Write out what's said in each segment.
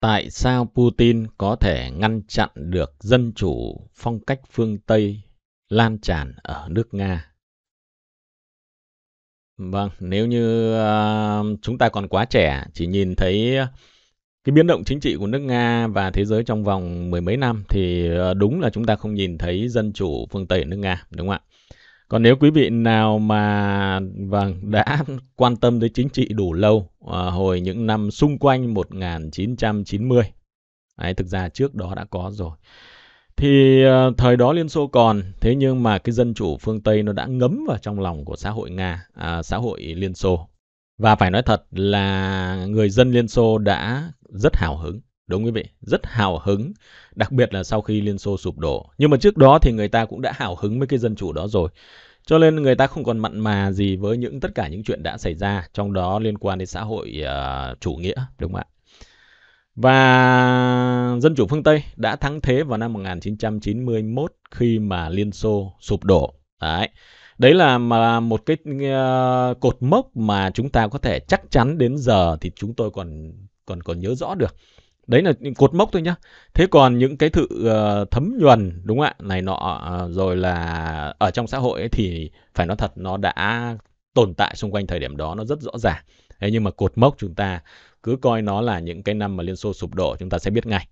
Tại sao Putin có thể ngăn chặn được dân chủ phong cách phương Tây lan tràn ở nước Nga? Vâng, nếu như uh, chúng ta còn quá trẻ, chỉ nhìn thấy cái biến động chính trị của nước Nga và thế giới trong vòng mười mấy năm thì ờ, đúng là chúng ta không nhìn thấy dân chủ phương Tây ở nước Nga, đúng không ạ? Còn nếu quý vị nào mà vâng đã quan tâm tới chính trị đủ lâu à, hồi những năm xung quanh 1990. Đấy, thực ra trước đó đã có rồi. Thì à, thời đó Liên Xô còn, thế nhưng mà cái dân chủ phương Tây nó đã ngấm vào trong lòng của xã hội Nga, à, xã hội Liên Xô. Và phải nói thật là người dân Liên Xô đã rất hào hứng Đúng quý vị, rất hào hứng, đặc biệt là sau khi Liên Xô sụp đổ. Nhưng mà trước đó thì người ta cũng đã hào hứng với cái dân chủ đó rồi. Cho nên người ta không còn mặn mà gì với những tất cả những chuyện đã xảy ra, trong đó liên quan đến xã hội uh, chủ nghĩa, đúng không ạ? Và dân chủ phương Tây đã thắng thế vào năm 1991 khi mà Liên Xô sụp đổ. Đấy. Đấy là mà một cái uh, cột mốc mà chúng ta có thể chắc chắn đến giờ thì chúng tôi còn còn còn nhớ rõ được đấy là những cột mốc thôi nhá thế còn những cái sự ờ, thấm nhuần đúng không ạ này nọ ờ, rồi là ở trong xã hội ấy thì phải nói thật nó đã tồn tại xung quanh thời điểm đó nó rất rõ ràng thế nhưng mà cột mốc chúng ta cứ coi nó là những cái năm mà liên xô sụp đổ chúng ta sẽ biết ngay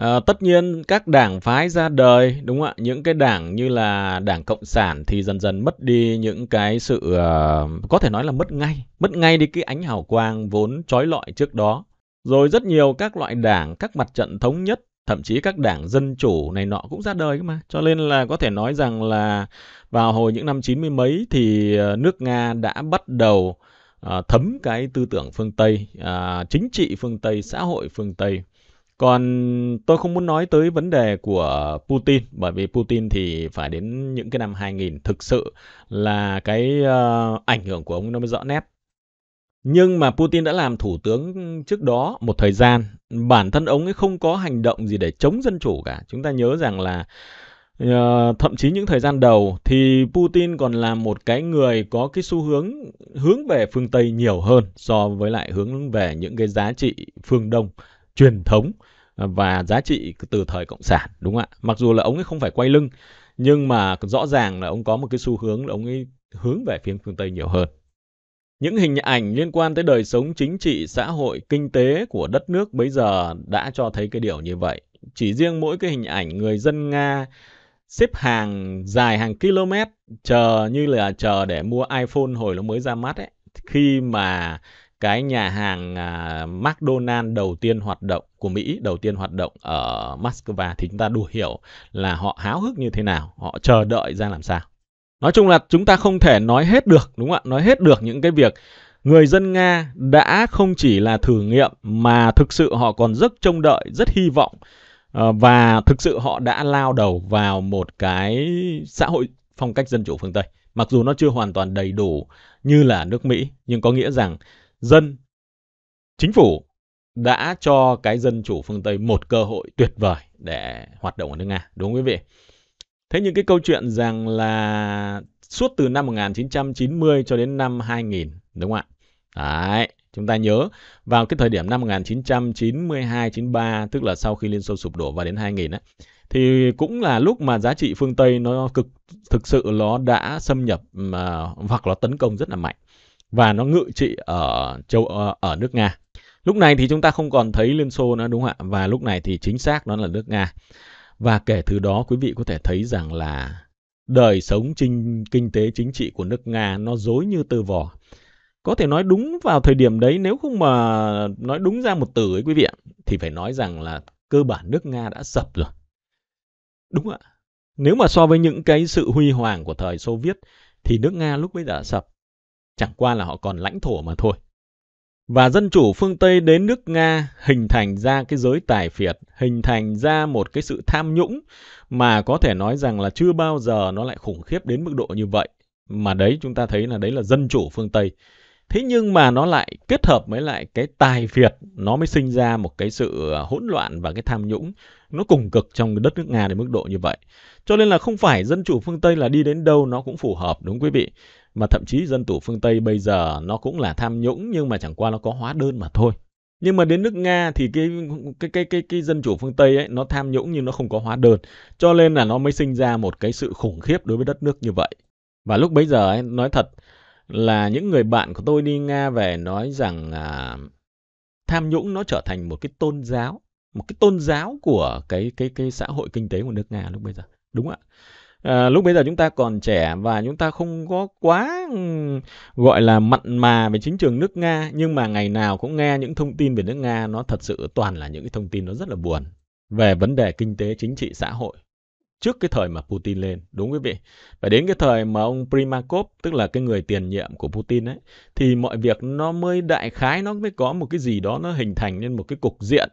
À, tất nhiên các đảng phái ra đời đúng không ạ những cái đảng như là đảng cộng sản thì dần dần mất đi những cái sự uh, có thể nói là mất ngay mất ngay đi cái ánh hào quang vốn trói lọi trước đó rồi rất nhiều các loại đảng, các mặt trận thống nhất, thậm chí các đảng dân chủ này nọ cũng ra đời mà. Cho nên là có thể nói rằng là vào hồi những năm 90 mấy thì ờ, nước Nga đã bắt đầu ờ, thấm cái tư tưởng phương Tây, ờ, chính trị phương Tây, xã hội phương Tây. Còn tôi không muốn nói tới vấn đề của Putin bởi vì Putin thì phải đến những cái năm 2000 thực sự là cái ảnh hưởng của ông nó mới rõ nét. Nhưng mà Putin đã làm thủ tướng trước đó một thời gian, bản thân ông ấy không có hành động gì để chống dân chủ cả. Chúng ta nhớ rằng là uh, thậm chí những thời gian đầu thì Putin còn là một cái người có cái xu hướng hướng về phương Tây nhiều hơn so với lại hướng về những cái giá trị phương Đông truyền thống và giá trị từ thời cộng sản đúng không ạ? Mặc dù là ông ấy không phải quay lưng nhưng mà rõ ràng là ông có một cái xu hướng là ông ấy hướng về phía phương Tây nhiều hơn. Những hình ảnh liên quan tới đời sống chính trị, xã hội, kinh tế của đất nước bây giờ đã cho thấy cái điều như vậy. Chỉ riêng mỗi cái hình ảnh người dân Nga xếp hàng dài hàng km chờ như là chờ để mua iPhone hồi nó mới ra mắt ấy. Khi mà cái nhà hàng à, McDonald đầu tiên hoạt động của Mỹ đầu tiên hoạt động ở Moscow thì chúng ta đủ hiểu là họ háo hức như thế nào, họ chờ đợi ra làm sao. Nói chung là chúng ta không thể nói hết được đúng không ạ? Nói hết được những cái việc người dân Nga đã không chỉ là thử nghiệm mà thực sự họ còn rất trông đợi, rất hy vọng ờ, và thực sự họ đã lao đầu vào một cái xã hội phong cách dân chủ phương Tây. Mặc dù nó chưa hoàn toàn đầy đủ như là nước Mỹ nhưng có nghĩa rằng dân chính phủ đã cho cái dân chủ phương Tây một cơ hội tuyệt vời để hoạt động ở nước Nga, đúng không quý vị? Thế nhưng cái câu chuyện rằng là suốt từ năm 1990 cho đến năm 2000, đúng không ạ? Đấy, chúng ta nhớ vào cái thời điểm năm 1992 93 tức là sau khi Liên Xô sụp đổ và đến 2000 ấy, thì cũng là lúc mà giá trị phương Tây nó cực thực sự nó đã xâm nhập mà, hoặc là tấn công rất là mạnh và nó ngự trị ở châu ờ, ở nước Nga. Lúc này thì chúng ta không còn thấy Liên Xô nữa đúng không ạ? Và lúc này thì chính xác nó là nước Nga. Và kể từ đó quý vị có thể thấy rằng là đời sống trinh, kinh tế chính trị của nước Nga nó dối như tơ vò. Có thể nói đúng vào thời điểm đấy nếu không mà nói đúng ra một từ ấy quý vị ạ thì phải nói rằng là cơ bản nước Nga đã sập rồi. Đúng ạ. Nếu mà so với những cái sự huy hoàng của thời Xô Viết thì nước Nga lúc bây giờ đã sập. Chẳng qua là họ còn lãnh thổ mà thôi. Và dân chủ phương Tây đến nước Nga hình thành ra cái giới tài phiệt, hình thành ra một cái sự tham nhũng mà có thể nói rằng là chưa bao giờ nó lại khủng khiếp đến mức độ như vậy. Mà đấy chúng ta thấy là đấy là dân chủ phương Tây. Thế nhưng mà nó lại kết hợp với lại cái tài phiệt, nó mới sinh ra một cái sự à, hỗn loạn và cái tham nhũng nó cùng cực trong đất nước Nga đến mức độ như vậy. Cho nên là không phải dân chủ phương Tây là đi đến đâu nó cũng phù hợp đúng quý vị. Mà thậm chí dân chủ phương Tây bây giờ nó cũng là tham nhũng nhưng mà chẳng qua nó có hóa đơn mà thôi. Nhưng mà đến nước Nga thì cái cái cái cái cái dân chủ phương Tây ấy nó tham nhũng nhưng nó không có hóa đơn, cho nên là nó mới sinh ra một cái sự khủng khiếp đối với đất nước như vậy. Và lúc bấy giờ ấy nói thật là những người bạn của tôi đi Nga về nói rằng à, tham nhũng nó trở thành một cái tôn giáo, một cái tôn giáo của cái cái cái xã hội kinh tế của nước Nga lúc bây giờ. Đúng ạ à, lúc bây giờ chúng ta còn trẻ và chúng ta không có quá ừ, gọi là mặn mà về chính trường nước Nga nhưng mà ngày nào cũng nghe những thông tin về nước Nga nó thật sự toàn là những cái thông tin nó rất là buồn về vấn đề kinh tế chính trị xã hội trước cái thời mà Putin lên, đúng quý vị. Và đến cái thời mà ông Primakov, tức là cái người tiền nhiệm của Putin ấy, thì mọi việc nó mới đại khái, nó mới có một cái gì đó nó hình thành nên một cái cục diện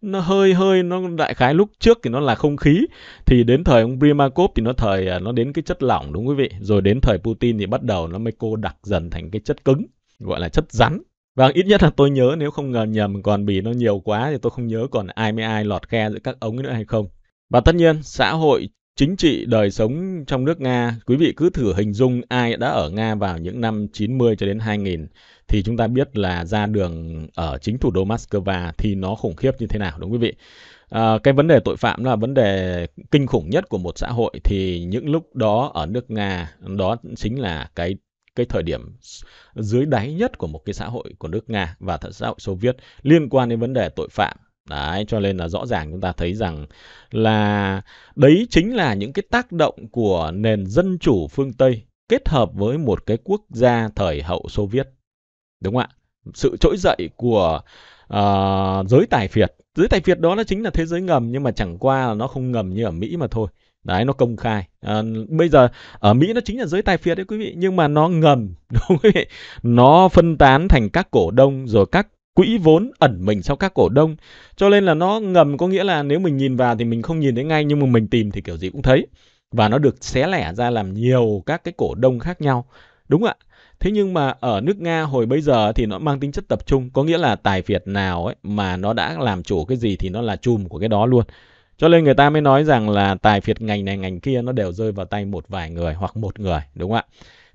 nó hơi hơi nó đại khái lúc trước thì nó là không khí thì đến thời ông Primakov thì nó thời à, nó đến cái chất lỏng đúng quý vị rồi đến thời Putin thì bắt đầu nó mới cô đặc dần thành cái chất cứng gọi là chất rắn và vâng, ít nhất là tôi nhớ nếu không ngờ nhầm còn vì nó nhiều quá thì tôi không nhớ còn ai mới ai lọt khe giữa các ống nữa hay không. Và tất nhiên, xã hội chính trị đời sống trong nước Nga, quý vị cứ thử hình dung ai đã ở Nga vào những năm 90 cho đến 2000 thì chúng ta biết là ra đường ở chính thủ đô Moscow thì nó khủng khiếp như thế nào đúng quý vị. À, cái vấn đề tội phạm là vấn đề kinh khủng nhất của một xã hội thì những lúc đó ở nước Nga đó chính là cái cái thời điểm dưới đáy nhất của một cái xã hội của nước Nga và xã hội Xô Viết liên quan đến vấn đề tội phạm Đấy, cho nên là rõ ràng chúng ta thấy rằng là đấy chính là những cái tác động của nền dân chủ phương Tây kết hợp với một cái quốc gia thời hậu Xô Viết. Đúng không ạ? Sự trỗi dậy của uh, giới tài phiệt. Giới tài phiệt đó nó chính là thế giới ngầm nhưng mà chẳng qua là nó không ngầm như ở Mỹ mà thôi. Đấy, nó công khai. À, bây giờ ở Mỹ nó chính là giới tài phiệt đấy quý vị, nhưng mà nó ngầm, đúng không quý vị? Nó phân tán thành các cổ đông rồi các quỹ vốn ẩn mình sau các cổ đông cho nên là nó ngầm có nghĩa là nếu mình nhìn vào thì mình không nhìn thấy ngay nhưng mà mình tìm thì kiểu gì cũng thấy và nó được xé lẻ ra làm nhiều các cái cổ đông khác nhau đúng ạ thế nhưng mà ở nước nga hồi bây giờ thì nó mang tính chất tập trung có nghĩa là tài phiệt nào ấy mà nó đã làm chủ cái gì thì nó là chùm của cái đó luôn cho nên người ta mới nói rằng là tài phiệt ngành này ngành kia nó đều rơi vào tay một vài người hoặc một người đúng không ạ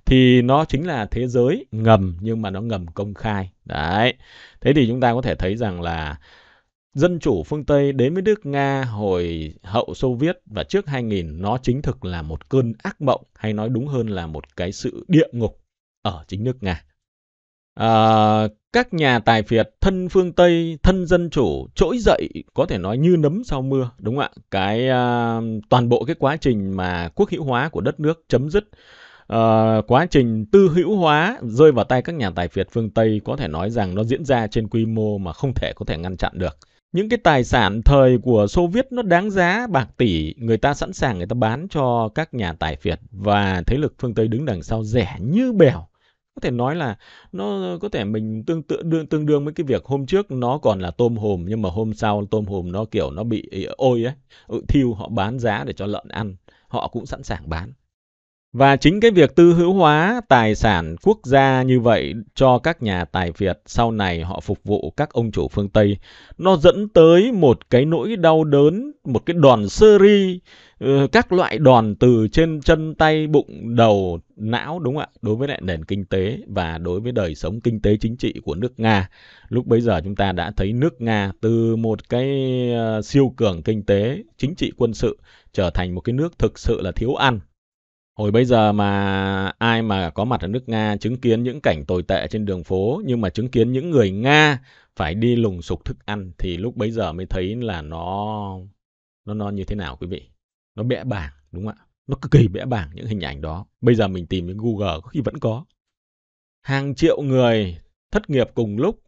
thì nó chính là thế giới ngầm nhưng mà nó ngầm công khai. Đấy. Thế thì chúng ta có thể thấy rằng là dân chủ phương Tây đến với nước Nga hồi hậu Xô Viết và trước 2000 nó chính thực là một cơn ác mộng hay nói đúng hơn là một cái sự địa ngục ở chính nước Nga. À, các nhà tài phiệt thân phương Tây, thân dân chủ trỗi dậy có thể nói như nấm sau mưa, đúng không ạ? Cái à, toàn bộ cái quá trình mà quốc hữu hóa của đất nước chấm dứt uh, quá trình tư hữu hóa rơi vào tay các nhà tài phiệt phương Tây có thể nói rằng nó diễn ra trên quy mô mà không thể có thể ngăn chặn được. Những cái tài sản thời của Xô Viết nó đáng giá bạc tỷ, người ta sẵn sàng người ta bán cho các nhà tài phiệt và thế lực phương Tây đứng đằng sau rẻ như bèo có thể nói là nó có thể mình tương tự đương tương đương với cái việc hôm trước nó còn là tôm hùm nhưng mà hôm sau tôm hùm nó kiểu nó bị ôi ấy ừ, thiêu họ bán giá để cho lợn ăn họ cũng sẵn sàng bán và chính cái việc tư hữu hóa tài sản quốc gia như vậy cho các nhà tài Việt sau này họ phục vụ các ông chủ phương Tây, nó dẫn tới một cái nỗi đau đớn, một cái đòn ri ừ, các loại đòn từ trên chân tay, bụng, đầu, não đúng không ạ? Đối với lại nền kinh tế và đối với đời sống kinh tế chính trị của nước Nga. Lúc bấy giờ chúng ta đã thấy nước Nga từ một cái ờ, siêu cường kinh tế, chính trị quân sự trở thành một cái nước thực sự là thiếu ăn Hồi bây giờ mà ai mà có mặt ở nước Nga chứng kiến những cảnh tồi tệ trên đường phố nhưng mà chứng kiến những người Nga phải đi lùng sục thức ăn thì lúc bấy giờ mới thấy là nó nó non như thế nào quý vị. Nó bẽ bàng đúng không ạ? Nó cực kỳ bẽ bàng những hình ảnh đó. Bây giờ mình tìm trên Google có khi vẫn có. Hàng triệu người thất nghiệp cùng lúc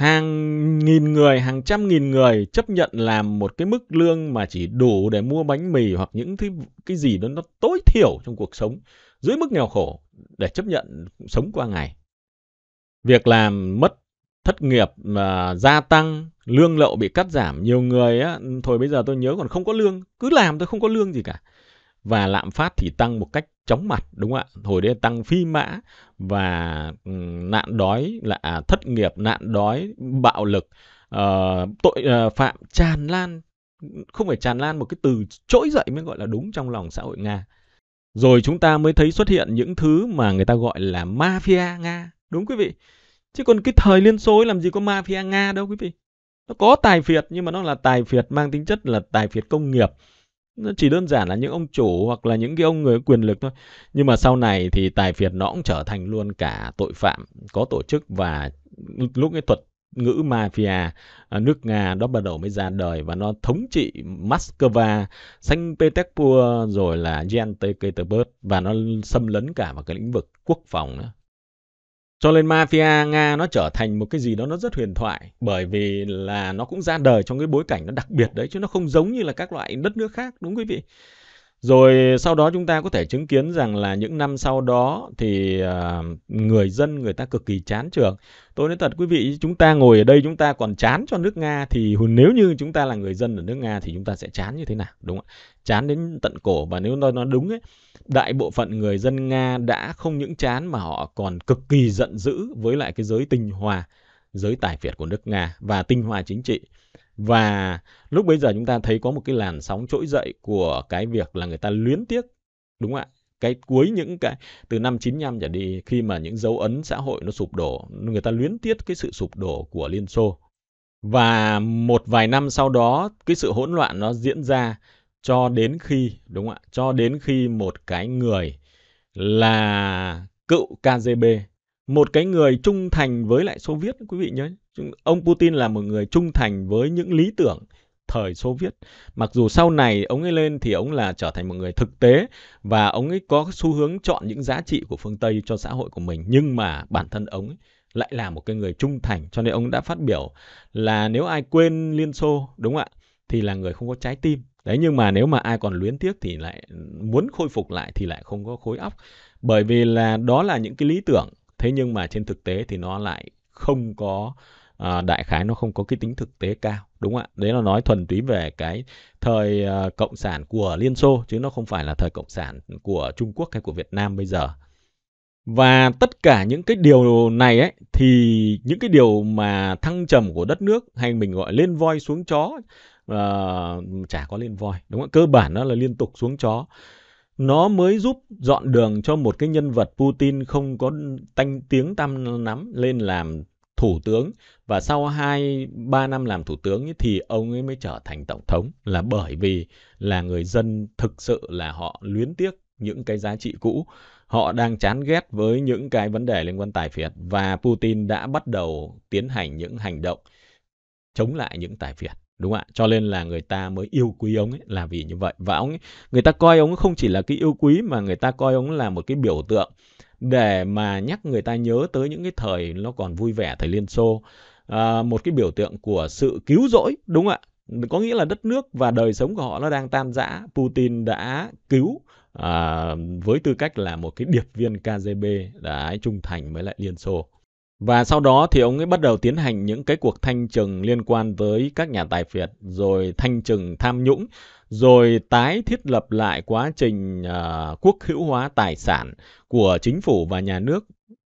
hàng nghìn người, hàng trăm nghìn người chấp nhận làm một cái mức lương mà chỉ đủ để mua bánh mì hoặc những cái, cái gì đó nó tối thiểu trong cuộc sống dưới mức nghèo khổ để chấp nhận sống qua ngày. Việc làm mất thất nghiệp mà gia tăng, lương lậu bị cắt giảm, nhiều người á, thôi bây giờ tôi nhớ còn không có lương, cứ làm tôi không có lương gì cả và lạm phát thì tăng một cách chóng mặt đúng không ạ hồi đấy tăng phi mã và ừ, nạn đói là à, thất nghiệp nạn đói bạo lực uh, tội uh, phạm tràn lan không phải tràn lan một cái từ trỗi dậy mới gọi là đúng trong lòng xã hội nga rồi chúng ta mới thấy xuất hiện những thứ mà người ta gọi là mafia nga đúng quý vị chứ còn cái thời liên xô ấy làm gì có mafia nga đâu quý vị nó có tài phiệt nhưng mà nó là tài phiệt mang tính chất là tài phiệt công nghiệp nó chỉ đơn giản là những ông chủ hoặc là những cái ông người quyền lực thôi nhưng mà sau này thì tài phiệt nó cũng trở thành luôn cả tội phạm có tổ chức và lúc cái thuật ngữ mafia à, nước Nga đó bắt đầu mới ra đời và nó thống trị Moscow, Saint Petersburg rồi là St. Petersburg và nó xâm lấn cả vào cái lĩnh vực quốc phòng nữa. Cho nên mafia Nga nó trở thành một cái gì đó nó rất huyền thoại bởi vì là nó cũng ra đời trong cái bối cảnh nó đặc biệt đấy chứ nó không giống như là các loại đất nước khác đúng quý vị. Rồi sau đó chúng ta có thể chứng kiến rằng là những năm sau đó thì à, người dân người ta cực kỳ chán trường. Tôi nói thật quý vị, chúng ta ngồi ở đây chúng ta còn chán cho nước Nga thì nếu như chúng ta là người dân ở nước Nga thì chúng ta sẽ chán như thế nào, đúng không ạ? Chán đến tận cổ và nếu nó nó đúng ấy, đại bộ phận người dân Nga đã không những chán mà họ còn cực kỳ giận dữ với lại cái giới tinh hoa, giới tài phiệt của nước Nga và tinh hoa chính trị và lúc bây giờ chúng ta thấy có một cái làn sóng trỗi dậy của cái việc là người ta luyến tiếc, đúng không ạ? Cái cuối những cái từ năm 95 trở đi khi mà những dấu ấn xã hội nó sụp đổ, người ta luyến tiếc cái sự sụp đổ của Liên Xô. Và một vài năm sau đó cái sự hỗn loạn nó diễn ra cho đến khi đúng không ạ? Cho đến khi một cái người là cựu KGB, một cái người trung thành với lại Xô Viết quý vị nhớ, ông Putin là một người trung thành với những lý tưởng thời Xô Viết. Mặc dù sau này ông ấy lên thì ông là trở thành một người thực tế và ông ấy có xu hướng chọn những giá trị của phương Tây cho xã hội của mình nhưng mà bản thân ông ấy lại là một cái người trung thành cho nên ông đã phát biểu là nếu ai quên Liên Xô đúng không ạ thì là người không có trái tim. Đấy nhưng mà nếu mà ai còn luyến tiếc thì lại muốn khôi phục lại thì lại không có khối óc bởi vì là đó là những cái lý tưởng thế nhưng mà trên thực tế thì nó lại không có uh, à, đại khái nó không có cái tính thực tế cao đúng không ạ đấy là nói thuần túy về cái thời uh, cộng sản của liên xô chứ nó không phải là thời cộng sản của trung quốc hay của việt nam bây giờ và tất cả những cái điều này ấy thì những cái điều mà thăng trầm của đất nước hay mình gọi lên voi xuống chó uh, chả có lên voi đúng không cơ bản nó là liên tục xuống chó nó mới giúp dọn đường cho một cái nhân vật Putin không có tanh tiếng tăm lắm lên làm thủ tướng và sau 2 3 năm làm thủ tướng ấy, thì ông ấy mới trở thành tổng thống là bởi vì là người dân thực sự là họ luyến tiếc những cái giá trị cũ, họ đang chán ghét với những cái vấn đề liên quan tài phiệt và Putin đã bắt đầu tiến hành những hành động chống lại những tài phiệt đúng không ạ cho nên là người ta mới yêu quý ông ấy là vì như vậy và ông ấy, người ta coi ông ấy không chỉ là cái yêu quý mà người ta coi ông ấy là một cái biểu tượng để mà nhắc người ta nhớ tới những cái thời nó còn vui vẻ thời Liên Xô. À, một cái biểu tượng của sự cứu rỗi đúng không ạ? Có nghĩa là đất nước và đời sống của họ nó đang tan rã, Putin đã cứu à, với tư cách là một cái điệp viên KGB đã trung thành với lại Liên Xô. Và sau đó thì ông ấy bắt đầu tiến hành những cái cuộc thanh trừng liên quan tới các nhà tài phiệt, rồi thanh trừng tham nhũng, rồi tái thiết lập lại quá trình uh, quốc hữu hóa tài sản của chính phủ và nhà nước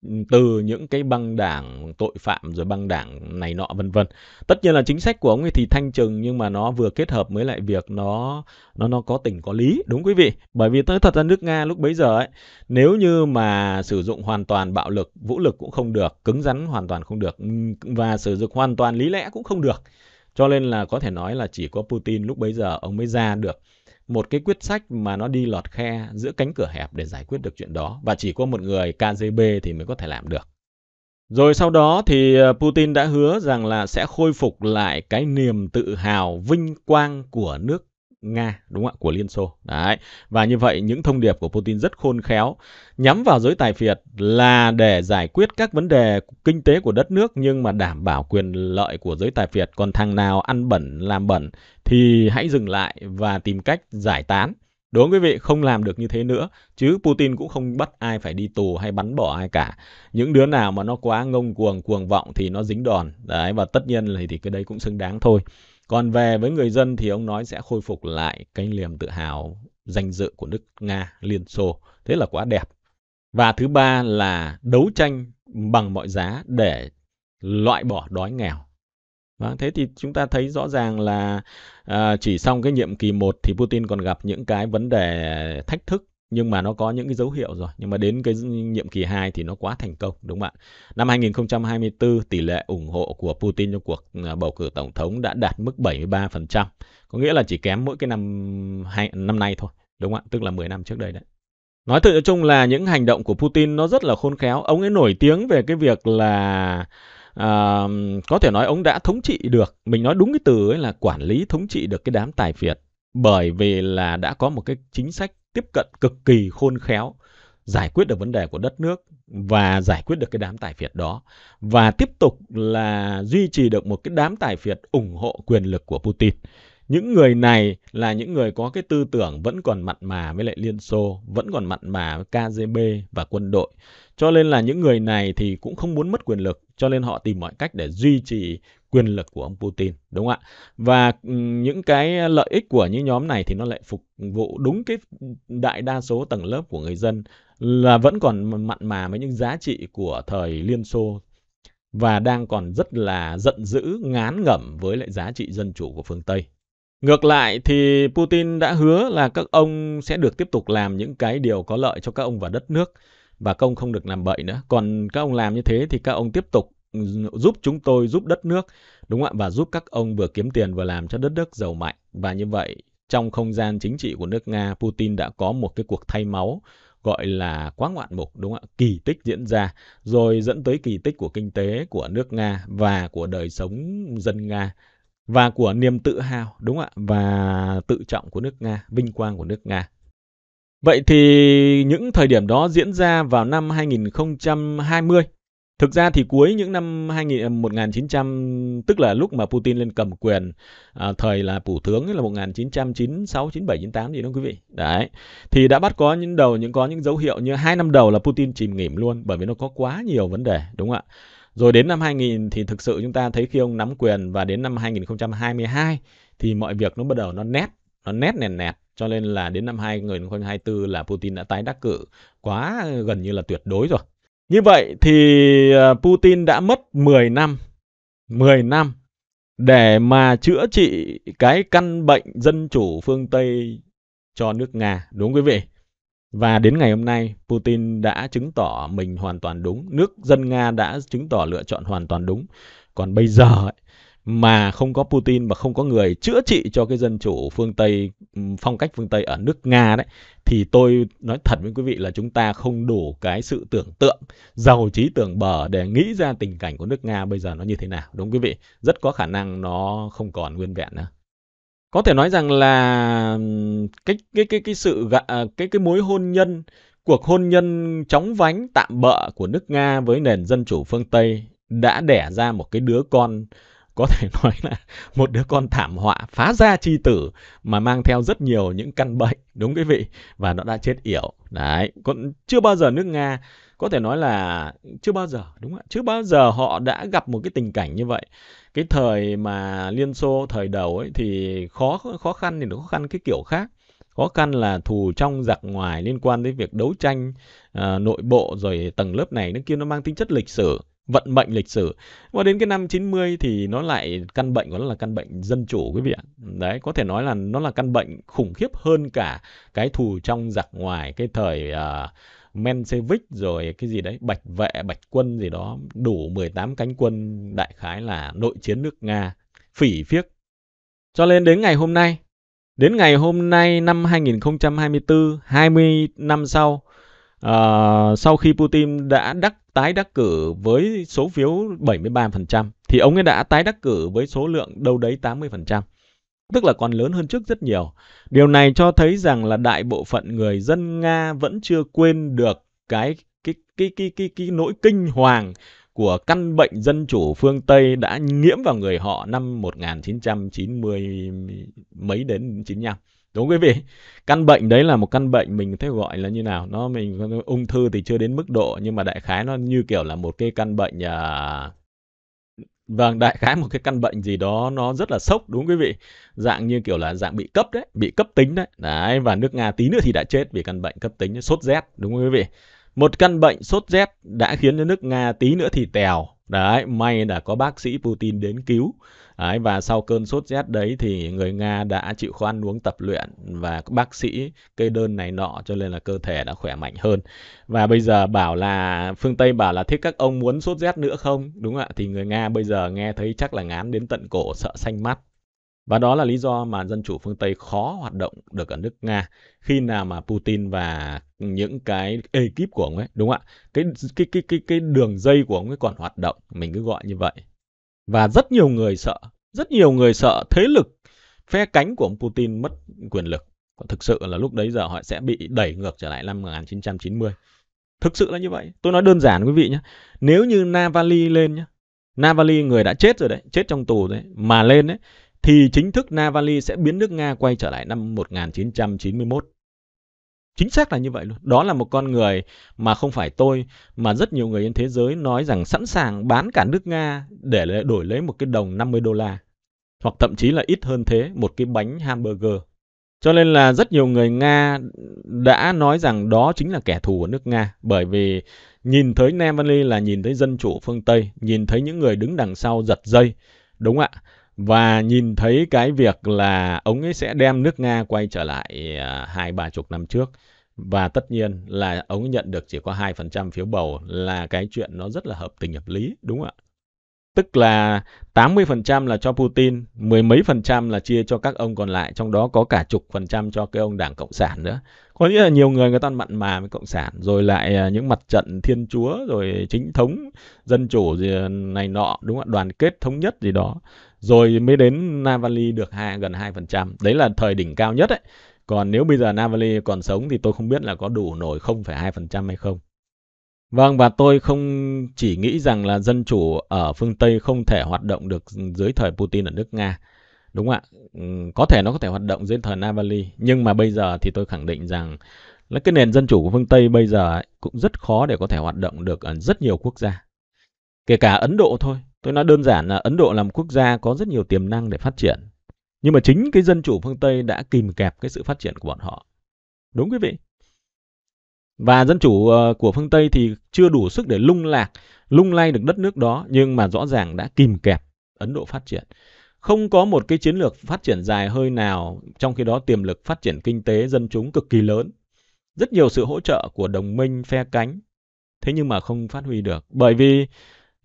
ừ, từ những cái băng đảng tội phạm rồi băng đảng này nọ vân vân. Tất nhiên là chính sách của ông ấy thì thanh trừng nhưng mà nó vừa kết hợp với lại việc nó nó nó có tình có lý đúng quý vị. Bởi vì tới thật ra nước Nga lúc bấy giờ ấy nếu như mà sử dụng hoàn toàn bạo lực, vũ lực cũng không được, cứng rắn hoàn toàn không được và sử dụng hoàn toàn lý lẽ cũng không được. Cho nên là có thể nói là chỉ có Putin lúc bấy giờ ông mới ra được một cái quyết sách mà nó đi lọt khe giữa cánh cửa hẹp để giải quyết được chuyện đó và chỉ có một người KGB thì mới có thể làm được. Rồi sau đó thì ờ, Putin đã hứa rằng là sẽ khôi phục lại cái niềm tự hào vinh quang của nước Nga đúng không ạ của Liên Xô. Đấy. Và như vậy những thông điệp của Putin rất khôn khéo nhắm vào giới tài phiệt là để giải quyết các vấn đề kinh tế của đất nước nhưng mà đảm bảo quyền lợi của giới tài phiệt. Còn thằng nào ăn bẩn làm bẩn thì hãy dừng lại và tìm cách giải tán. đúng với quý vị, không làm được như thế nữa, chứ Putin cũng không bắt ai phải đi tù hay bắn bỏ ai cả. Những đứa nào mà nó quá ngông cuồng, cuồng vọng thì nó dính đòn. Đấy, và tất nhiên thì cái đấy cũng xứng đáng thôi. Còn về với người dân thì ông nói sẽ khôi phục lại cái niềm tự hào danh dự của nước Nga, Liên Xô. Thế là quá đẹp. Và thứ ba là đấu tranh bằng mọi giá để loại bỏ đói nghèo. Đó, vâng, thế thì chúng ta thấy rõ ràng là à, chỉ xong cái nhiệm kỳ 1 thì Putin còn gặp những cái vấn đề thách thức nhưng mà nó có những cái dấu hiệu rồi nhưng mà đến cái nhiệm kỳ 2 thì nó quá thành công đúng không ạ năm 2024 tỷ lệ ủng hộ của Putin trong cuộc à, bầu cử tổng thống đã đạt mức 73% có nghĩa là chỉ kém mỗi cái năm hai, năm nay thôi đúng không ạ tức là 10 năm trước đây đấy Nói tự chung là những hành động của Putin nó rất là khôn khéo. Ông ấy nổi tiếng về cái việc là à, có thể nói ông đã thống trị được. Mình nói đúng cái từ ấy là quản lý thống trị được cái đám tài phiệt. Bởi vì là đã có một cái chính sách tiếp cận cực kỳ khôn khéo giải quyết được vấn đề của đất nước và giải quyết được cái đám tài phiệt đó và tiếp tục là duy trì được một cái đám tài phiệt ủng hộ quyền lực của Putin những người này là những người có cái tư tưởng vẫn còn mặn mà với lại Liên Xô, vẫn còn mặn mà với KGB và quân đội. Cho nên là những người này thì cũng không muốn mất quyền lực, cho nên họ tìm mọi cách để duy trì quyền lực của ông Putin, đúng không ạ? Và những cái lợi ích của những nhóm này thì nó lại phục vụ đúng cái đại đa số tầng lớp của người dân là vẫn còn mặn mà với những giá trị của thời Liên Xô và đang còn rất là giận dữ, ngán ngẩm với lại giá trị dân chủ của phương Tây. Ngược lại thì Putin đã hứa là các ông sẽ được tiếp tục làm những cái điều có lợi cho các ông và đất nước và các ông không được làm bậy nữa. Còn các ông làm như thế thì các ông tiếp tục giúp chúng tôi, giúp đất nước, đúng không ạ? Và giúp các ông vừa kiếm tiền vừa làm cho đất nước giàu mạnh. Và như vậy, trong không gian chính trị của nước Nga, Putin đã có một cái cuộc thay máu gọi là quá ngoạn mục, đúng không ạ? Kỳ tích diễn ra, rồi dẫn tới kỳ tích của kinh tế của nước Nga và của đời sống dân Nga và của niềm tự hào đúng không ạ và tự trọng của nước Nga, vinh quang của nước Nga. Vậy thì những thời điểm đó diễn ra vào năm 2020. Thực ra thì cuối những năm 2000, 1900 tức là lúc mà Putin lên cầm quyền à, thời là phủ tướng là 1996 97 98 gì đó quý vị. Đấy. Thì đã bắt có những đầu những có những dấu hiệu như hai năm đầu là Putin chìm nghỉm luôn bởi vì nó có quá nhiều vấn đề đúng không ạ? Rồi đến năm 2000 thì thực sự chúng ta thấy khi ông nắm quyền và đến năm 2022 thì mọi việc nó bắt đầu nó nét, nó nét nền nẹt. Cho nên là đến năm 2024 là Putin đã tái đắc cử quá gần như là tuyệt đối rồi. Như vậy thì ờ, Putin đã mất 10 năm, 10 năm để mà chữa trị cái căn bệnh dân chủ phương Tây cho nước Nga, đúng quý vị? Và đến ngày hôm nay, Putin đã chứng tỏ mình hoàn toàn đúng. Nước dân Nga đã chứng tỏ lựa chọn hoàn toàn đúng. Còn bây giờ ấy, mà không có Putin mà không có người chữa trị cho cái dân chủ phương Tây, phong cách phương Tây ở nước Nga đấy, thì tôi nói thật với quý vị là chúng ta không đủ cái sự tưởng tượng, giàu trí tưởng bờ để nghĩ ra tình cảnh của nước Nga bây giờ nó như thế nào. Đúng quý vị? Rất có khả năng nó không còn nguyên vẹn nữa có thể nói rằng là cái cái cái cái sự à, cái cái mối hôn nhân cuộc hôn nhân chóng vánh tạm bợ của nước Nga với nền dân chủ phương Tây đã đẻ ra một cái đứa con có thể nói là một đứa con thảm họa phá gia chi tử mà mang theo rất nhiều những căn bệnh đúng quý vị và nó đã chết yểu đấy còn chưa bao giờ nước Nga có thể nói là chưa bao giờ đúng không ạ chưa bao giờ họ đã gặp một cái tình cảnh như vậy cái thời mà liên xô thời đầu ấy thì khó khó khăn thì nó khó khăn cái kiểu khác khó khăn là thù trong giặc ngoài liên quan đến việc đấu tranh à, nội bộ rồi tầng lớp này nó kia nó mang tính chất lịch sử vận mệnh lịch sử và đến cái năm 90 thì nó lại căn bệnh của nó là căn bệnh dân chủ quý vị ạ đấy có thể nói là nó là căn bệnh khủng khiếp hơn cả cái thù trong giặc ngoài cái thời uh, Mensevich rồi cái gì đấy, Bạch Vệ, Bạch Quân gì đó, đủ 18 cánh quân đại khái là nội chiến nước Nga, phỉ phiếc. Cho nên đến ngày hôm nay, đến ngày hôm nay năm 2024, 20 năm sau, uh, sau khi Putin đã đắc tái đắc cử với số phiếu 73%, thì ông ấy đã tái đắc cử với số lượng đâu đấy 80% tức là còn lớn hơn trước rất nhiều. Điều này cho thấy rằng là đại bộ phận người dân Nga vẫn chưa quên được cái cái cái cái cái, cái nỗi kinh hoàng của căn bệnh dân chủ phương Tây đã nhiễm vào người họ năm 1990 mấy đến 95. Đúng quý vị? Căn bệnh đấy là một căn bệnh mình thế gọi là như nào? Nó mình ung thư thì chưa đến mức độ nhưng mà đại khái nó như kiểu là một cái căn bệnh à, Vâng, đại khái một cái căn bệnh gì đó nó rất là sốc đúng quý vị? Dạng như kiểu là dạng bị cấp đấy, bị cấp tính đấy. Đấy và nước Nga tí nữa thì đã chết vì căn bệnh cấp tính sốt rét đúng không quý vị? Một căn bệnh sốt rét đã khiến cho nước Nga tí nữa thì tèo. Đấy, may là có bác sĩ Putin đến cứu. Đấy, và sau cơn sốt rét đấy thì người Nga đã chịu khó ăn uống tập luyện và bác sĩ kê đơn này nọ cho nên là cơ thể đã khỏe mạnh hơn. Và bây giờ bảo là phương Tây bảo là thích các ông muốn sốt rét nữa không? Đúng ạ, thì người Nga bây giờ nghe thấy chắc là ngán đến tận cổ sợ xanh mắt. Và đó là lý do mà dân chủ phương Tây khó hoạt động được ở nước Nga khi nào mà Putin và những cái ekip của ông ấy, đúng không ạ? Cái cái cái cái cái đường dây của ông ấy còn hoạt động, mình cứ gọi như vậy. Và rất nhiều người sợ, rất nhiều người sợ thế lực phe cánh của ông Putin mất quyền lực. Còn thực sự là lúc đấy giờ họ sẽ bị đẩy ngược trở lại năm 1990. Thực sự là như vậy. Tôi nói đơn giản quý vị nhé. Nếu như Navalny lên nhé, Navalny người đã chết rồi đấy, chết trong tù đấy, mà lên đấy, thì chính thức Navalny sẽ biến nước Nga quay trở lại năm 1991 chính xác là như vậy luôn đó là một con người mà không phải tôi mà rất nhiều người trên thế giới nói rằng sẵn sàng bán cả nước nga để đổi lấy một cái đồng 50 đô la hoặc thậm chí là ít hơn thế một cái bánh hamburger cho nên là rất nhiều người nga đã nói rằng đó chính là kẻ thù của nước nga bởi vì nhìn thấy navalny là nhìn thấy dân chủ phương tây nhìn thấy những người đứng đằng sau giật dây đúng ạ và nhìn thấy cái việc là ông ấy sẽ đem nước Nga quay trở lại à, hai ba chục năm trước và tất nhiên là ông ấy nhận được chỉ có 2% phiếu bầu là cái chuyện nó rất là hợp tình hợp lý đúng không ạ? Tức là 80% là cho Putin, mười mấy phần trăm là chia cho các ông còn lại, trong đó có cả chục phần trăm cho cái ông Đảng Cộng sản nữa. Có nghĩa là nhiều người người ta mặn mà với Cộng sản, rồi lại à, những mặt trận Thiên Chúa, rồi chính thống, dân chủ gì này nọ, đúng không ạ? Đoàn kết thống nhất gì đó rồi mới đến Navalny được hai, gần 2%. Đấy là thời đỉnh cao nhất ấy. Còn nếu bây giờ Navalny còn sống thì tôi không biết là có đủ nổi 0,2% hay không. Vâng, và tôi không chỉ nghĩ rằng là dân chủ ở phương Tây không thể hoạt động được dưới thời Putin ở nước Nga. Đúng ạ, ừ, có thể nó có thể hoạt động dưới thời Navalny, nhưng mà bây giờ thì tôi khẳng định rằng là cái nền dân chủ của phương Tây bây giờ ấy, cũng rất khó để có thể hoạt động được ở rất nhiều quốc gia. Kể cả Ấn Độ thôi, Tôi nói đơn giản là Ấn Độ là một quốc gia có rất nhiều tiềm năng để phát triển. Nhưng mà chính cái dân chủ phương Tây đã kìm kẹp cái sự phát triển của bọn họ. Đúng quý vị. Và dân chủ ờ, của phương Tây thì chưa đủ sức để lung lạc, lung lay được đất nước đó, nhưng mà rõ ràng đã kìm kẹp Ấn Độ phát triển. Không có một cái chiến lược phát triển dài hơi nào, trong khi đó tiềm lực phát triển kinh tế dân chúng cực kỳ lớn. Rất nhiều sự hỗ trợ của đồng minh phe cánh, thế nhưng mà không phát huy được. Bởi vì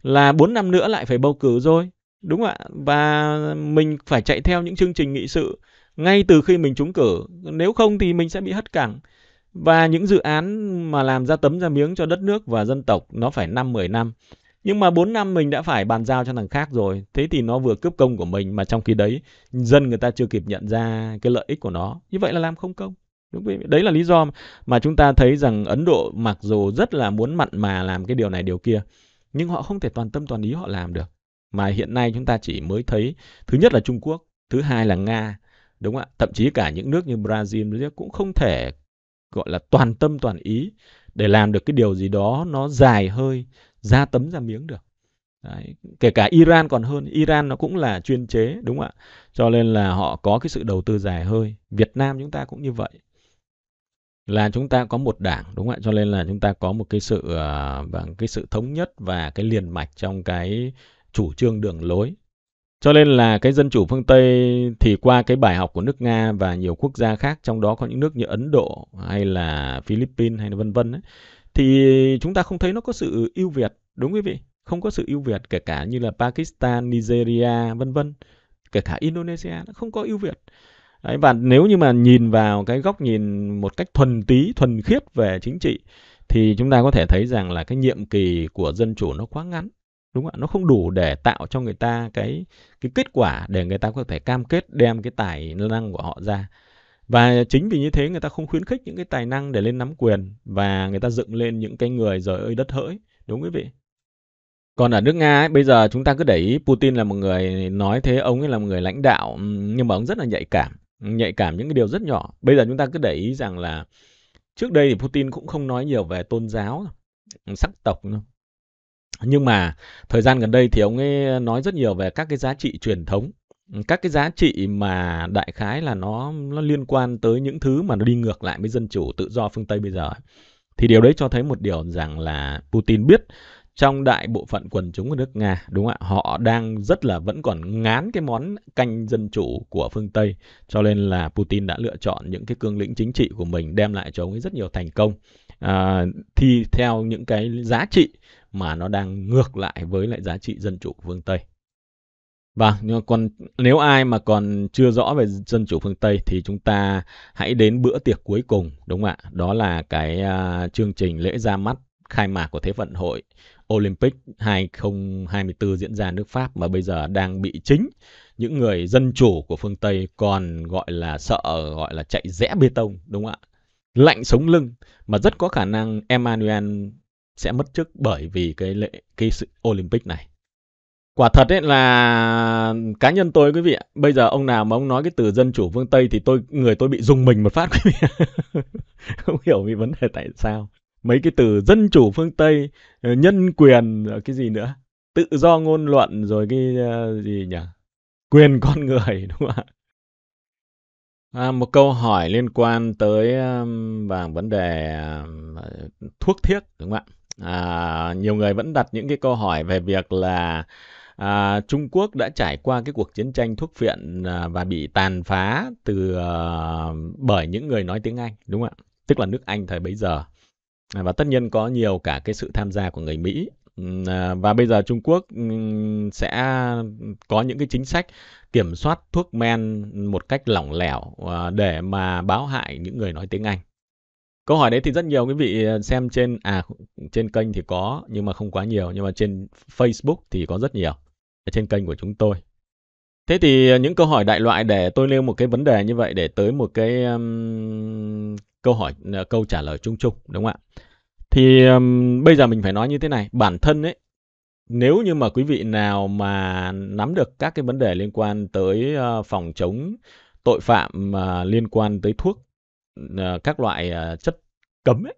là 4 năm nữa lại phải bầu cử rồi. Đúng không ạ? Và mình phải chạy theo những chương trình nghị sự ngay từ khi mình trúng cử. Nếu không thì mình sẽ bị hất cẳng. Và những dự án mà làm ra tấm ra miếng cho đất nước và dân tộc nó phải 5-10 năm. Nhưng mà 4 năm mình đã phải bàn giao cho thằng khác rồi. Thế thì nó vừa cướp công của mình mà trong khi đấy dân người ta chưa kịp nhận ra cái lợi ích của nó. Như vậy là làm không công. Đúng vậy. Đấy là lý do mà chúng ta thấy rằng Ấn Độ mặc dù rất là muốn mặn mà làm cái điều này điều kia nhưng họ không thể toàn tâm toàn ý họ làm được mà hiện nay chúng ta chỉ mới thấy thứ nhất là Trung Quốc thứ hai là Nga đúng không ạ thậm chí cả những nước như Brazil cũng không thể gọi là toàn tâm toàn ý để làm được cái điều gì đó nó dài hơi ra tấm ra miếng được Đấy. kể cả Iran còn hơn Iran nó cũng là chuyên chế đúng không ạ cho nên là họ có cái sự đầu tư dài hơi Việt Nam chúng ta cũng như vậy là chúng ta có một đảng đúng không ạ cho nên là chúng ta có một cái sự ờ, và vâng, cái sự thống nhất và cái liền mạch trong cái chủ trương đường lối cho nên là cái dân chủ phương Tây thì qua cái bài học của nước Nga và nhiều quốc gia khác trong đó có những nước như Ấn Độ hay là Philippines hay là vân vân thì chúng ta không thấy nó có sự ưu việt đúng quý vị không có sự ưu việt kể cả như là Pakistan, Nigeria vân vân kể cả Indonesia nó không có ưu việt Đấy, và nếu như mà nhìn vào cái góc nhìn một cách thuần tí, thuần khiết về chính trị thì chúng ta có thể thấy rằng là cái nhiệm kỳ của dân chủ nó quá ngắn đúng không ạ nó không đủ để tạo cho người ta cái cái kết quả để người ta có thể cam kết đem cái tài năng của họ ra và chính vì như thế người ta không khuyến khích những cái tài năng để lên nắm quyền và người ta dựng lên những cái người giời ơi đất hỡi đúng quý vị còn ở nước Nga ấy, bây giờ chúng ta cứ để ý Putin là một người nói thế ông ấy là một người lãnh đạo nhưng mà ông rất là nhạy cảm nhạy cảm những cái điều rất nhỏ. Bây giờ chúng ta cứ để ý rằng là trước đây thì Putin cũng không nói nhiều về tôn giáo, sắc tộc nữa. Nhưng mà thời gian gần đây thì ông ấy nói rất nhiều về các cái giá trị truyền thống, các cái giá trị mà đại khái là nó nó liên quan tới những thứ mà nó đi ngược lại với dân chủ tự do phương Tây bây giờ. Thì điều đấy cho thấy một điều rằng là Putin biết trong đại bộ phận quần chúng của nước Nga, đúng không ạ? Họ đang rất là vẫn còn ngán cái món canh dân chủ của phương Tây, cho nên là Putin đã lựa chọn những cái cương lĩnh chính trị của mình đem lại cho ông ấy rất nhiều thành công. À, thi theo những cái giá trị mà nó đang ngược lại với lại giá trị dân chủ của phương Tây. Vâng, nhưng mà còn nếu ai mà còn chưa rõ về dân chủ phương Tây thì chúng ta hãy đến bữa tiệc cuối cùng, đúng không ạ? Đó là cái uh, chương trình lễ ra mắt khai mạc của Thế vận hội Olympic 2024 diễn ra nước Pháp mà bây giờ đang bị chính những người dân chủ của phương Tây còn gọi là sợ gọi là chạy rẽ bê tông đúng không ạ? Lạnh sống lưng mà rất có khả năng Emmanuel sẽ mất chức bởi vì cái lệ cái sự Olympic này. Quả thật ấy là cá nhân tôi quý vị ạ, bây giờ ông nào mà ông nói cái từ dân chủ phương Tây thì tôi người tôi bị dùng mình một phát quý vị. Không hiểu vì vấn đề tại sao mấy cái từ dân chủ phương Tây, ờ, nhân quyền ờ, cái gì nữa, tự do ngôn luận rồi cái ờ, gì nhỉ? Quyền con người đúng không ạ? À, một câu hỏi liên quan tới um, và vấn đề uh, thuốc thiết đúng không ạ? À, nhiều người vẫn đặt những cái câu hỏi về việc là à, Trung Quốc đã trải qua cái cuộc chiến tranh thuốc phiện à, và bị tàn phá từ à, bởi những người nói tiếng Anh đúng không ạ? Tức là nước Anh thời bấy giờ và tất nhiên có nhiều cả cái sự tham gia của người Mỹ ừ, à, và bây giờ Trung Quốc ừ, sẽ có những cái chính sách kiểm soát thuốc men một cách lỏng lẻo à, để mà báo hại những người nói tiếng Anh. Câu hỏi đấy thì rất nhiều quý vị à, xem trên à trên kênh thì có nhưng mà không quá nhiều nhưng mà trên Facebook thì có rất nhiều trên kênh của chúng tôi. Thế thì những câu hỏi đại loại để tôi nêu một cái vấn đề như vậy để tới một cái câu hỏi ờ, câu trả lời chung chung đúng không ạ? Thì um, bây giờ mình phải nói như thế này, bản thân ấy nếu như mà quý vị nào mà nắm được các cái vấn đề liên quan tới uh, phòng chống tội phạm uh, liên quan tới thuốc uh, các loại uh, chất cấm ấy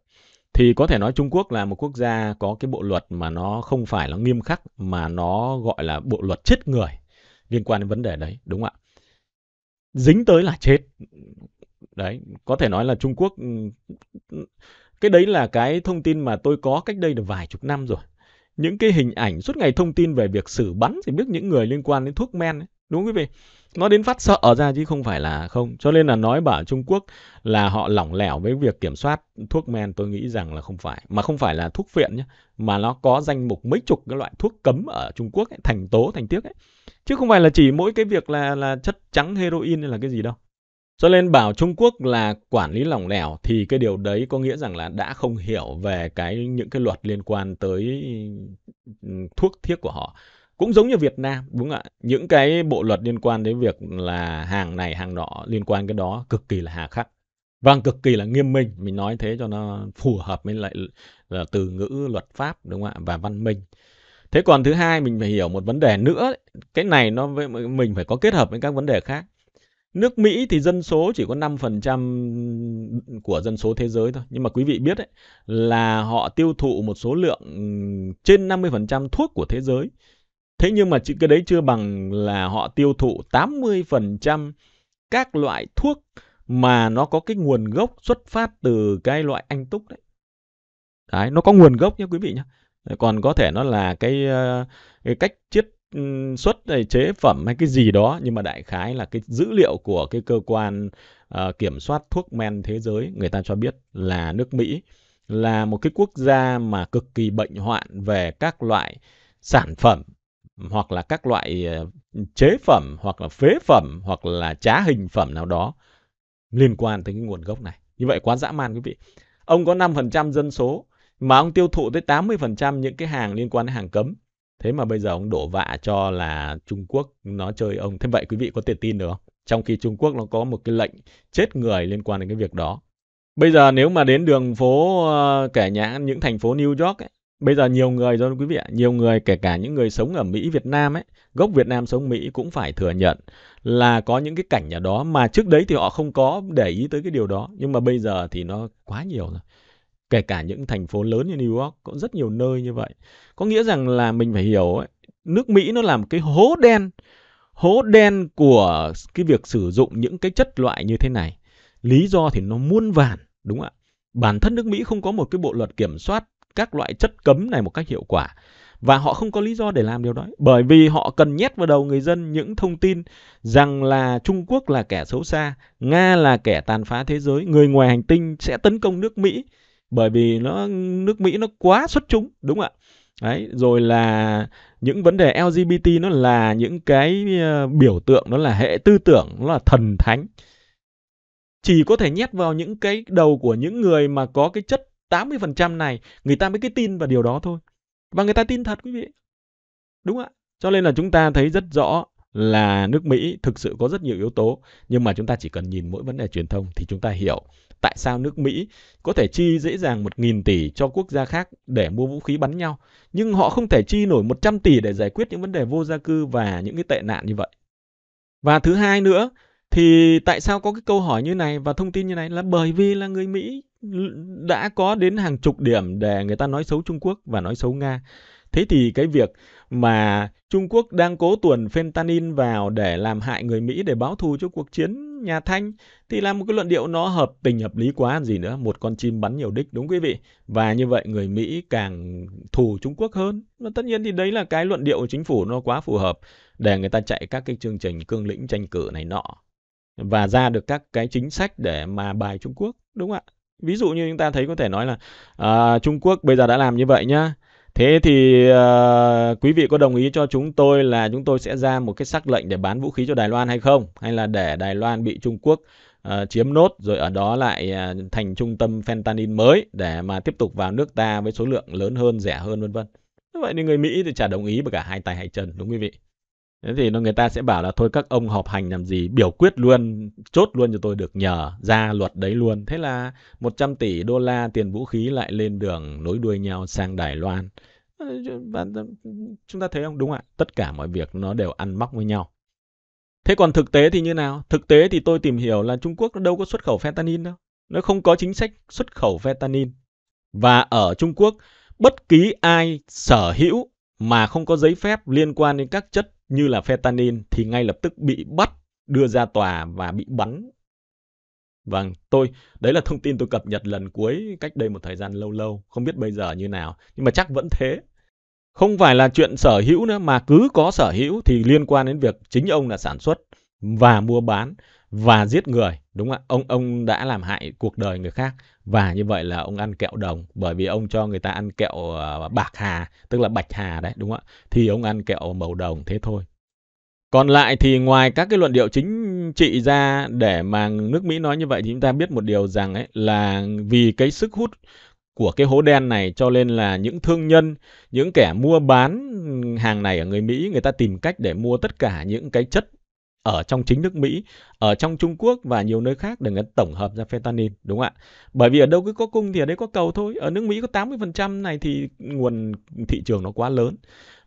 thì có thể nói Trung Quốc là một quốc gia có cái bộ luật mà nó không phải là nghiêm khắc mà nó gọi là bộ luật chết người liên quan đến vấn đề đấy đúng không ạ dính tới là chết đấy có thể nói là Trung Quốc ừ, cái đấy là cái thông tin mà tôi có cách đây được vài chục năm rồi những cái hình ảnh suốt ngày thông tin về việc xử bắn thì biết những người liên quan đến thuốc men ấy. đúng quý vị nó đến phát sợ ra chứ không phải là không cho nên là nói bảo Trung Quốc là họ lỏng lẻo với việc kiểm soát thuốc men tôi nghĩ rằng là không phải mà không phải là thuốc phiện nhé mà nó có danh mục mấy chục cái loại thuốc cấm ở Trung Quốc ấy, thành tố thành tiếc ấy chứ không phải là chỉ mỗi cái việc là là chất trắng heroin hay là cái gì đâu cho nên bảo Trung Quốc là quản lý lỏng lẻo thì cái điều đấy có nghĩa rằng là đã không hiểu về cái những cái luật liên quan tới thuốc thiết của họ. Cũng giống như Việt Nam, đúng không ạ. Những cái bộ luật liên quan đến việc là hàng này hàng nọ liên quan cái đó cực kỳ là hà khắc. Vâng, cực kỳ là nghiêm minh, mình nói thế cho nó phù hợp với lại là từ ngữ luật pháp đúng không ạ và văn minh. Thế còn thứ hai mình phải hiểu một vấn đề nữa, cái này nó với mình phải có kết hợp với các vấn đề khác Nước Mỹ thì dân số chỉ có 5% của dân số thế giới thôi. Nhưng mà quý vị biết đấy là họ tiêu thụ một số lượng trên 50% thuốc của thế giới. Thế nhưng mà cái đấy chưa bằng là họ tiêu thụ 80% các loại thuốc mà nó có cái nguồn gốc xuất phát từ cái loại anh túc đấy. Đấy, nó có nguồn gốc nha quý vị nhé. Còn có thể nó là cái, cái cách chiết xuất này ờ, chế phẩm hay cái gì đó nhưng mà đại khái là cái dữ liệu của cái cơ quan uh, kiểm soát thuốc men thế giới người ta cho biết là nước Mỹ là một cái quốc gia mà cực kỳ bệnh hoạn về các loại sản phẩm hoặc là các loại ờ, chế phẩm hoặc là phế phẩm hoặc là trá hình phẩm nào đó liên quan tới cái nguồn gốc này. Như vậy quá dã man quý vị. Ông có 5% dân số mà ông tiêu thụ tới 80% những cái hàng liên quan đến hàng cấm Thế mà bây giờ ông đổ vạ cho là Trung Quốc nó chơi ông. Thế vậy quý vị có thể tin được không? Trong khi Trung Quốc nó có một cái lệnh chết người liên quan đến cái việc đó. Bây giờ nếu mà đến đường phố ờ, kẻ nhã những thành phố New York ấy, bây giờ nhiều người rồi quý vị ạ, nhiều người kể cả những người sống ở Mỹ, Việt Nam ấy, gốc Việt Nam sống Mỹ cũng phải thừa nhận là có những cái cảnh ở đó mà trước đấy thì họ không có để ý tới cái điều đó, nhưng mà bây giờ thì nó quá nhiều rồi kể cả những thành phố lớn như New York cũng rất nhiều nơi như vậy. Có nghĩa rằng là mình phải hiểu ấy, nước Mỹ nó làm cái hố đen, hố đen của cái việc sử dụng những cái chất loại như thế này. Lý do thì nó muôn vàn, đúng không ạ? Bản thân nước Mỹ không có một cái bộ luật kiểm soát các loại chất cấm này một cách hiệu quả và họ không có lý do để làm điều đó bởi vì họ cần nhét vào đầu người dân những thông tin rằng là Trung Quốc là kẻ xấu xa, Nga là kẻ tàn phá thế giới, người ngoài hành tinh sẽ tấn công nước Mỹ bởi vì nó nước Mỹ nó quá xuất chúng đúng không ạ đấy rồi là những vấn đề LGBT nó là những cái ờ, biểu tượng nó là hệ tư tưởng nó là thần thánh chỉ có thể nhét vào những cái đầu của những người mà có cái chất 80% này người ta mới cái tin vào điều đó thôi và người ta tin thật quý vị đúng ạ cho nên là chúng ta thấy rất rõ là nước Mỹ thực sự có rất nhiều yếu tố nhưng mà chúng ta chỉ cần nhìn mỗi vấn đề truyền thông thì chúng ta hiểu tại sao nước Mỹ có thể chi dễ dàng 1.000 tỷ cho quốc gia khác để mua vũ khí bắn nhau, nhưng họ không thể chi nổi 100 tỷ để giải quyết những vấn đề vô gia cư và những cái tệ nạn như vậy. Và thứ hai nữa, thì tại sao có cái câu hỏi như này và thông tin như này là bởi vì là người Mỹ đã có đến hàng chục điểm để người ta nói xấu Trung Quốc và nói xấu Nga Thế thì cái việc mà Trung Quốc đang cố tuồn fentanyl vào để làm hại người Mỹ để báo thù cho cuộc chiến nhà Thanh thì là một cái luận điệu nó hợp tình hợp lý quá gì nữa, một con chim bắn nhiều đích đúng quý vị. Và như vậy người Mỹ càng thù Trung Quốc hơn. Và tất nhiên thì đấy là cái luận điệu của chính phủ nó quá phù hợp để người ta chạy các cái chương trình cương lĩnh tranh cử này nọ và ra được các cái chính sách để mà bài Trung Quốc đúng không ạ? Ví dụ như chúng ta thấy có thể nói là à, Trung Quốc bây giờ đã làm như vậy nhá Thế thì uh, quý vị có đồng ý cho chúng tôi là chúng tôi sẽ ra một cái sắc lệnh để bán vũ khí cho Đài Loan hay không? Hay là để Đài Loan bị Trung Quốc uh, chiếm nốt rồi ở đó lại uh, thành trung tâm fentanyl mới để mà tiếp tục vào nước ta với số lượng lớn hơn, rẻ hơn vân vân. Vậy thì người Mỹ thì chả đồng ý với cả hai tay hai chân đúng quý vị thế thì nó người ta sẽ bảo là thôi các ông họp hành làm gì biểu quyết luôn chốt luôn cho tôi được nhờ ra luật đấy luôn thế là 100 tỷ đô la tiền vũ khí lại lên đường nối đuôi nhau sang Đài Loan ờ, và ờ, chúng ta thấy không đúng ạ tất cả mọi việc nó đều ăn móc với nhau thế còn thực tế thì như nào thực tế thì tôi tìm hiểu là Trung Quốc nó đâu có xuất khẩu fentanyl đâu nó không có chính sách xuất khẩu fentanyl và ở Trung Quốc bất kỳ ai sở hữu mà không có giấy phép liên quan đến các chất như là fentanyl thì ngay lập tức bị bắt, đưa ra tòa và bị bắn. Vâng, tôi, đấy là thông tin tôi cập nhật lần cuối cách đây một thời gian lâu lâu, không biết bây giờ như nào, nhưng mà chắc vẫn thế. Không phải là chuyện sở hữu nữa mà cứ có sở hữu thì liên quan đến việc chính ông là sản xuất và mua bán và giết người đúng không ạ ông ông đã làm hại cuộc đời người khác và như vậy là ông ăn kẹo đồng bởi vì ông cho người ta ăn kẹo à, bạc hà tức là bạch hà đấy đúng không ạ thì ông ăn kẹo màu đồng thế thôi còn lại thì ngoài các cái luận điệu chính trị ra để mà nước Mỹ nói như vậy thì chúng ta biết một điều rằng ấy là vì cái sức hút của cái hố đen này cho nên là những thương nhân, những kẻ mua bán hàng này ở người Mỹ người ta tìm cách để mua tất cả những cái chất ở trong chính nước Mỹ, ở trong Trung Quốc và nhiều nơi khác để người ta tổng hợp ra fentanyl, đúng không ạ? Bởi vì ở đâu cứ có cung thì ở đấy có cầu thôi. Ở nước Mỹ có 80% này thì nguồn thị trường nó quá lớn.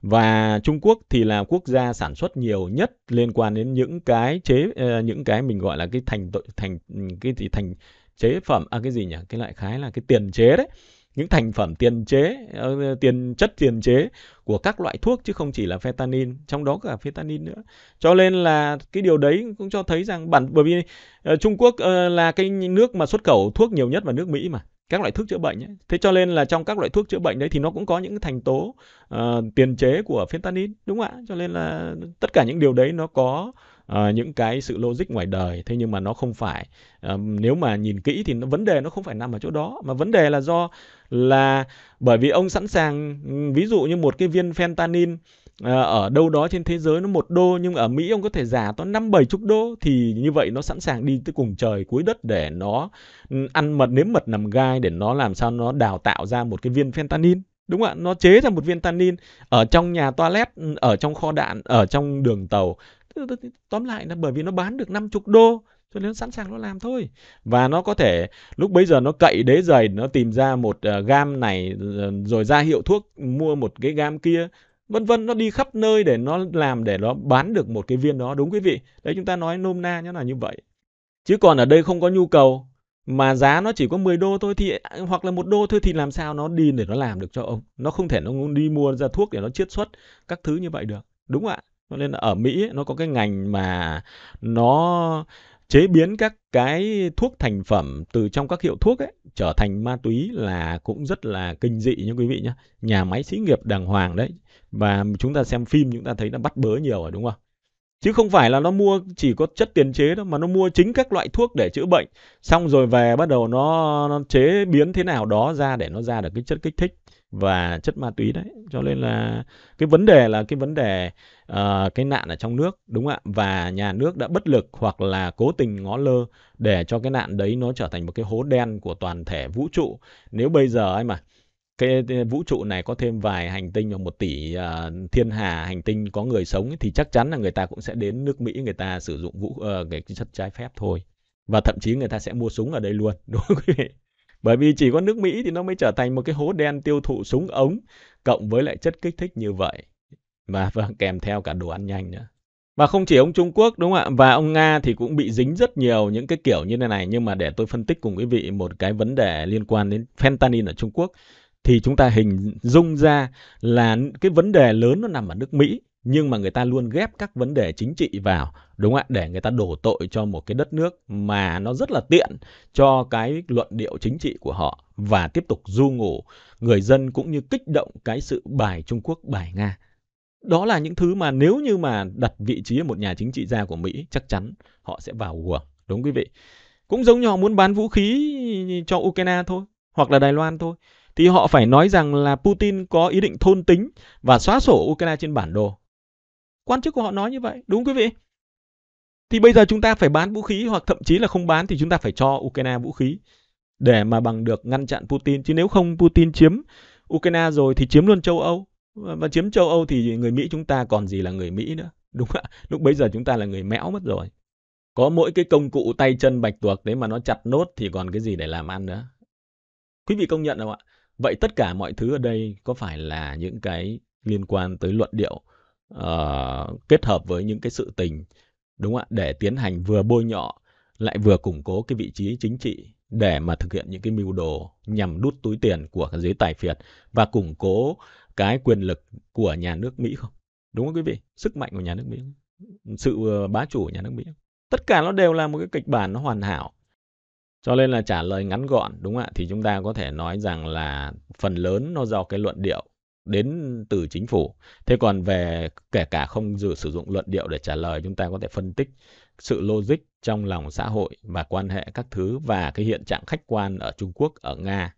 Và Trung Quốc thì là quốc gia sản xuất nhiều nhất liên quan đến những cái chế ờ, những cái mình gọi là cái thành thành cái gì thành chế phẩm à cái gì nhỉ? Cái loại khái là cái tiền chế đấy những thành phẩm tiền chế ờ, tiền chất tiền chế của các loại thuốc chứ không chỉ là fentanyl trong đó cả fentanyl nữa cho nên là cái điều đấy cũng cho thấy rằng bản bởi vì uh, Trung Quốc uh, là cái nước mà xuất khẩu thuốc nhiều nhất vào nước Mỹ mà các loại thuốc chữa bệnh ấy. thế cho nên là trong các loại thuốc chữa bệnh đấy thì nó cũng có những thành tố uh, tiền chế của fentanyl đúng không ạ cho nên là tất cả những điều đấy nó có uh, những cái sự logic ngoài đời thế nhưng mà nó không phải uh, nếu mà nhìn kỹ thì nó, vấn đề nó không phải nằm ở chỗ đó mà vấn đề là do là bởi vì ông sẵn sàng ví dụ như một cái viên fentanyl ờ, ở đâu đó trên thế giới nó một đô nhưng ở Mỹ ông có thể giả tới năm bảy chục đô thì như vậy nó sẵn sàng đi tới cùng trời cuối đất để nó ăn mật nếm mật nằm gai để nó làm sao nó đào tạo ra một cái viên fentanyl đúng không ạ nó chế ra một viên tanin ở trong nhà toilet ở trong kho đạn ở trong đường tàu tóm lại là bởi vì nó bán được 50 đô cho nên nó sẵn sàng nó làm thôi và nó có thể lúc bấy giờ nó cậy đế giày nó tìm ra một uh, gam này ờ, rồi ra hiệu thuốc mua một cái gam kia vân vân nó đi khắp nơi để nó làm để nó bán được một cái viên đó đúng quý vị đấy chúng ta nói nôm na nó là như vậy chứ còn ở đây không có nhu cầu mà giá nó chỉ có 10 đô thôi thì à, hoặc là một đô thôi thì làm sao nó đi để nó làm được cho ông nó không thể nó đi mua ra thuốc để nó chiết xuất các thứ như vậy được đúng không ạ cho nên ở Mỹ nó có cái ngành mà nó chế biến các cái thuốc thành phẩm từ trong các hiệu thuốc ấy trở thành ma túy là cũng rất là kinh dị nha quý vị nhé. Nhà máy xí nghiệp đàng hoàng đấy. Và chúng ta xem phim chúng ta thấy nó bắt bớ nhiều rồi đúng không? Chứ không phải là nó mua chỉ có chất tiền chế đâu mà nó mua chính các loại thuốc để chữa bệnh. Xong rồi về bắt đầu nó, nó chế biến thế nào đó ra để nó ra được cái chất kích thích và chất ma túy đấy cho nên là cái vấn đề là cái vấn đề uh, cái nạn ở trong nước đúng không ạ và nhà nước đã bất lực hoặc là cố tình ngó lơ để cho cái nạn đấy nó trở thành một cái hố đen của toàn thể vũ trụ nếu bây giờ ấy mà cái vũ trụ này có thêm vài hành tinh và một tỷ uh, thiên hà hành tinh có người sống thì chắc chắn là người ta cũng sẽ đến nước Mỹ người ta sử dụng vũ uh, cái chất trái phép thôi và thậm chí người ta sẽ mua súng ở đây luôn đúng không quý vị bởi vì chỉ có nước Mỹ thì nó mới trở thành một cái hố đen tiêu thụ súng ống cộng với lại chất kích thích như vậy và vâng kèm theo cả đồ ăn nhanh nữa và không chỉ ông Trung Quốc đúng không ạ và ông Nga thì cũng bị dính rất nhiều những cái kiểu như thế này nhưng mà để tôi phân tích cùng quý vị một cái vấn đề liên quan đến fentanyl ở Trung Quốc thì chúng ta hình dung ra là cái vấn đề lớn nó nằm ở nước Mỹ nhưng mà người ta luôn ghép các vấn đề chính trị vào đúng không ạ để người ta đổ tội cho một cái đất nước mà nó rất là tiện cho cái luận điệu chính trị của họ và tiếp tục du ngủ người dân cũng như kích động cái sự bài Trung Quốc bài Nga đó là những thứ mà nếu như mà đặt vị trí một nhà chính trị gia của Mỹ chắc chắn họ sẽ vào guồng đúng quý vị cũng giống như họ muốn bán vũ khí cho Ukraine thôi hoặc là Đài Loan thôi thì họ phải nói rằng là Putin có ý định thôn tính và xóa sổ Ukraine trên bản đồ Quan chức của họ nói như vậy, đúng quý vị? Thì bây giờ chúng ta phải bán vũ khí hoặc thậm chí là không bán thì chúng ta phải cho Ukraine vũ khí để mà bằng được ngăn chặn Putin. Chứ nếu không Putin chiếm Ukraine rồi thì chiếm luôn châu Âu. Và chiếm châu Âu thì người Mỹ chúng ta còn gì là người Mỹ nữa. Đúng ạ, lúc bây giờ chúng ta là người mẽo mất rồi. Có mỗi cái công cụ tay chân bạch tuộc đấy mà nó chặt nốt thì còn cái gì để làm ăn nữa. Quý vị công nhận không ạ? Vậy tất cả mọi thứ ở đây có phải là những cái liên quan tới luận điệu uh, kết hợp với những cái sự tình đúng không ạ để tiến hành vừa bôi nhọ lại vừa củng cố cái vị trí chính trị để mà thực hiện những cái mưu đồ nhằm đút túi tiền của giới tài phiệt và củng cố cái quyền lực của nhà nước Mỹ không? Đúng không quý vị? Sức mạnh của nhà nước Mỹ, sự ờ, bá chủ của nhà nước Mỹ. Tất cả nó đều là một cái kịch bản nó hoàn hảo. Cho nên là trả lời ngắn gọn đúng không ạ? Thì chúng ta có thể nói rằng là phần lớn nó do cái luận điệu đến từ chính phủ. Thế còn về kể cả không dự sử dụng luận điệu để trả lời, chúng ta có thể phân tích sự logic trong lòng xã hội và quan hệ các thứ và cái hiện trạng khách quan ở Trung Quốc, ở Nga.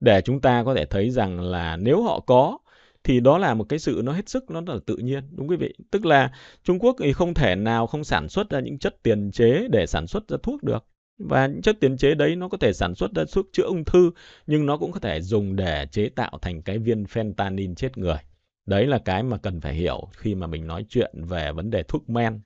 Để chúng ta có thể thấy rằng là nếu họ có thì đó là một cái sự nó hết sức nó là tự nhiên đúng quý vị tức là Trung Quốc thì không thể nào không sản xuất ra những chất tiền chế để sản xuất ra thuốc được và những chất tiền chế đấy nó có thể sản xuất ra thuốc chữa ung thư nhưng nó cũng có thể dùng để chế tạo thành cái viên fentanyl chết người. Đấy là cái mà cần phải hiểu khi mà mình nói chuyện về vấn đề thuốc men.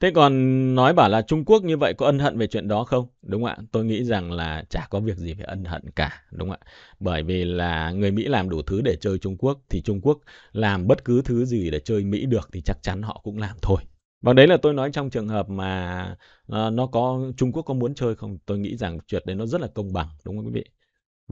Thế còn nói bảo là Trung Quốc như vậy có ân hận về chuyện đó không? Đúng không ạ, tôi nghĩ rằng là chả có việc gì phải ân hận cả, đúng không ạ. Bởi vì là người Mỹ làm đủ thứ để chơi Trung Quốc thì Trung Quốc làm bất cứ thứ gì để chơi Mỹ được thì chắc chắn họ cũng làm thôi và vâng, đấy là tôi nói trong trường hợp mà, ờ, nó có Trung Quốc có muốn chơi không? Tôi nghĩ rằng chuyện đấy nó rất là công bằng, đúng không quý vị?